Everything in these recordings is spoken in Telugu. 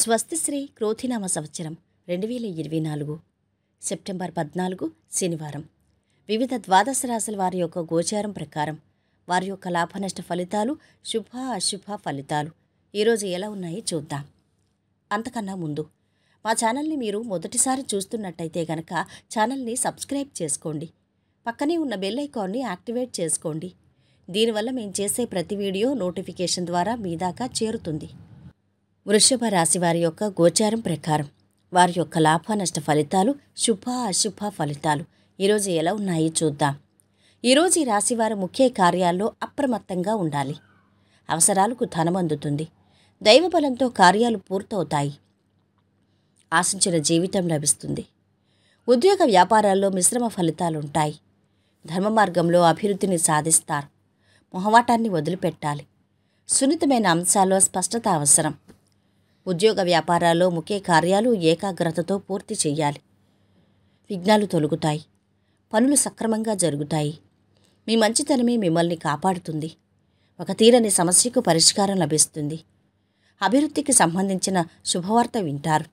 స్వస్తిశ్రీ క్రోధినామ సంవత్సరం రెండు వేల ఇరవై నాలుగు సెప్టెంబర్ పద్నాలుగు శనివారం వివిధ ద్వాదశ రాశుల వారి యొక్క గోచారం ప్రకారం వారి యొక్క లాభనష్ట ఫలితాలు శుభ అశుభ ఫలితాలు ఈరోజు ఎలా ఉన్నాయో చూద్దాం అంతకన్నా ముందు మా ఛానల్ని మీరు మొదటిసారి చూస్తున్నట్టయితే గనక ఛానల్ని సబ్స్క్రైబ్ చేసుకోండి పక్కనే ఉన్న బెల్ ఐకాన్ని యాక్టివేట్ చేసుకోండి దీనివల్ల మేము చేసే ప్రతి వీడియో నోటిఫికేషన్ ద్వారా మీ దాకా చేరుతుంది వృషభ రాశి వారి యొక్క గోచారం ప్రకారం వారి యొక్క లాభ నష్ట ఫలితాలు శుభ అశుభ ఫలితాలు ఈరోజు ఎలా ఉన్నాయి చూద్దాం ఈరోజు ఈ వారు ముఖ్య కార్యాల్లో అప్రమత్తంగా ఉండాలి అవసరాలకు ధనం అందుతుంది దైవబలంతో కార్యాలు పూర్తవుతాయి ఆశించిన జీవితం లభిస్తుంది ఉద్యోగ వ్యాపారాల్లో మిశ్రమ ఫలితాలు ఉంటాయి ధర్మ మార్గంలో అభివృద్ధిని సాధిస్తారు మొహవాటాన్ని వదిలిపెట్టాలి సున్నితమైన అంశాల్లో స్పష్టత అవసరం ఉద్యోగ వ్యాపారాల్లో ముఖ్య కార్యాలు ఏకాగ్రతతో పూర్తి చేయాలి విఘ్నాలు తొలుగుతాయి పనులు సక్రమంగా జరుగుతాయి మీ మంచితనమే మిమ్మల్ని కాపాడుతుంది ఒక తీరని సమస్యకు పరిష్కారం లభిస్తుంది అభివృద్ధికి సంబంధించిన శుభవార్త వింటారు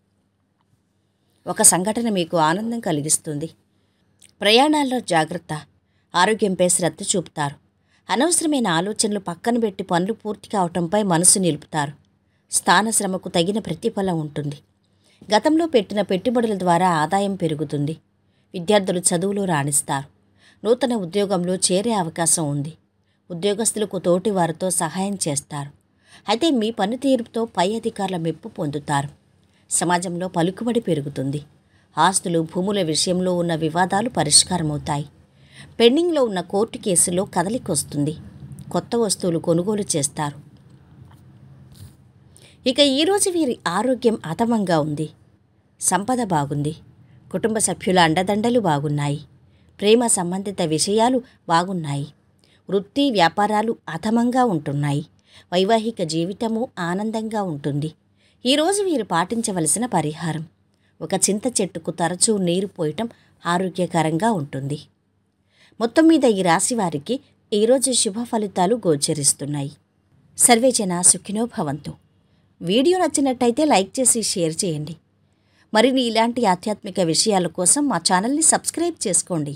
ఒక సంఘటన మీకు ఆనందం కలిగిస్తుంది ప్రయాణాల్లో జాగ్రత్త ఆరోగ్యంపై శ్రద్ధ చూపుతారు అనవసరమైన ఆలోచనలు పక్కన పెట్టి పనులు పూర్తి కావటంపై మనసు నిలుపుతారు స్థానశ్రమకు తగిన ప్రతిఫలం ఉంటుంది గతంలో పెట్టిన పెట్టుబడుల ద్వారా ఆదాయం పెరుగుతుంది విద్యార్థులు చదువులో రాణిస్తారు నూతన ఉద్యోగంలో చేరే అవకాశం ఉంది ఉద్యోగస్తులకు తోటి వారితో సహాయం చేస్తారు అయితే మీ పనితీరుతో పై అధికారుల మెప్పు పొందుతారు సమాజంలో పలుకుబడి పెరుగుతుంది ఆస్తులు భూముల విషయంలో ఉన్న వివాదాలు పరిష్కారమవుతాయి పెండింగ్లో ఉన్న కోర్టు కేసులో కదలికొస్తుంది కొత్త వస్తువులు కొనుగోలు చేస్తారు ఇక ఈరోజు వీరి ఆరోగ్యం అతమంగా ఉంది సంపద బాగుంది కుటుంబ సభ్యుల అండదండలు బాగున్నాయి ప్రేమ సంబంధిత విషయాలు బాగున్నాయి వృత్తి వ్యాపారాలు అధమంగా ఉంటున్నాయి వైవాహిక జీవితము ఆనందంగా ఉంటుంది ఈరోజు వీరు పాటించవలసిన పరిహారం ఒక చింత చెట్టుకు తరచూ నీరు పోయటం ఆరోగ్యకరంగా ఉంటుంది మొత్తం మీద ఈ రాశి వారికి ఈరోజు శుభ ఫలితాలు గోచరిస్తున్నాయి సర్వేజన సుఖినో భవంతు వీడియో నచ్చినట్టయితే లైక్ చేసి షేర్ చేయండి మరిన్ని ఇలాంటి ఆధ్యాత్మిక విషయాల కోసం మా ఛానల్ని సబ్స్క్రైబ్ చేసుకోండి